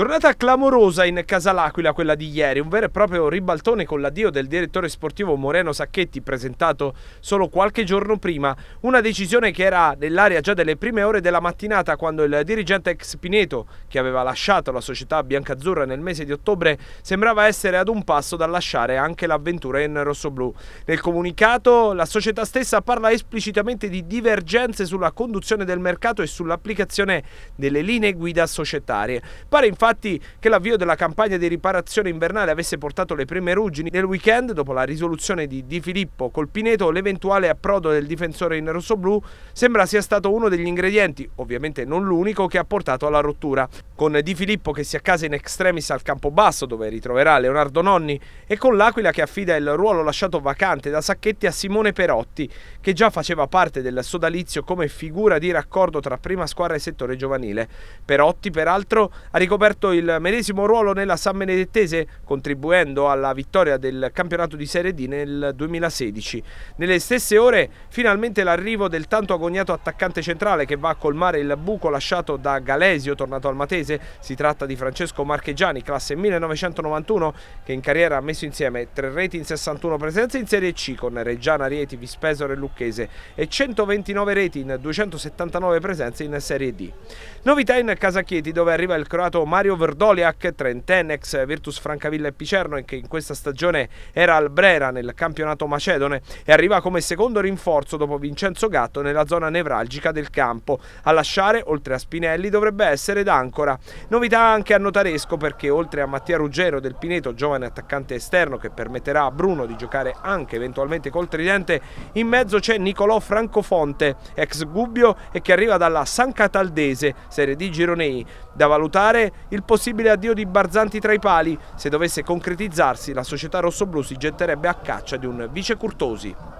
Giornata clamorosa in Casa L'Aquila quella di ieri, un vero e proprio ribaltone con l'addio del direttore sportivo Moreno Sacchetti presentato solo qualche giorno prima, una decisione che era nell'aria già delle prime ore della mattinata quando il dirigente ex Pineto, che aveva lasciato la società biancazzurra nel mese di ottobre, sembrava essere ad un passo da lasciare anche l'avventura in rossoblù. Nel comunicato la società stessa parla esplicitamente di divergenze sulla conduzione del mercato e sull'applicazione delle linee guida societarie. Pare infatti Infatti che l'avvio della campagna di riparazione invernale avesse portato le prime ruggini nel weekend, dopo la risoluzione di Di Filippo col Pineto, l'eventuale approdo del difensore in rossoblù sembra sia stato uno degli ingredienti, ovviamente non l'unico, che ha portato alla rottura con Di Filippo che si accasa in extremis al campo basso dove ritroverà Leonardo Nonni e con l'Aquila che affida il ruolo lasciato vacante da Sacchetti a Simone Perotti che già faceva parte del sodalizio come figura di raccordo tra prima squadra e settore giovanile. Perotti peraltro ha ricoperto il medesimo ruolo nella San Benedettese contribuendo alla vittoria del campionato di Serie D nel 2016. Nelle stesse ore finalmente l'arrivo del tanto agognato attaccante centrale che va a colmare il buco lasciato da Galesio tornato al Matese Varese. Si tratta di Francesco Marchegiani, classe 1991, che in carriera ha messo insieme tre reti in 61 presenze in Serie C con Reggiana, Rieti, Vispesore e Lucchese e 129 reti in 279 presenze in Serie D. Novità in Casa dove arriva il croato Mario Verdoliak, trentenne ex Virtus Francavilla e Picerno che in questa stagione era al Brera nel campionato macedone e arriva come secondo rinforzo dopo Vincenzo Gatto nella zona nevralgica del campo. A lasciare, oltre a Spinelli, dovrebbe essere D'Ancora. Novità anche a Notaresco perché oltre a Mattia Ruggero del Pineto, giovane attaccante esterno che permetterà a Bruno di giocare anche eventualmente col tridente, in mezzo c'è Nicolò Francofonte, ex Gubbio e che arriva dalla San Cataldese, Serie D Gironei. Da valutare il possibile addio di Barzanti tra i pali. Se dovesse concretizzarsi, la società rossoblù si getterebbe a caccia di un vice Curtosi.